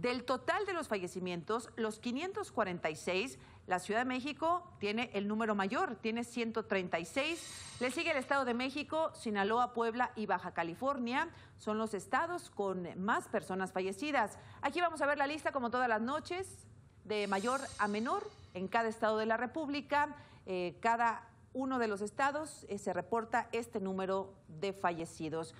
Del total de los fallecimientos, los 546, la Ciudad de México tiene el número mayor, tiene 136. Le sigue el Estado de México, Sinaloa, Puebla y Baja California. Son los estados con más personas fallecidas. Aquí vamos a ver la lista, como todas las noches, de mayor a menor en cada estado de la República. Eh, cada uno de los estados eh, se reporta este número de fallecidos.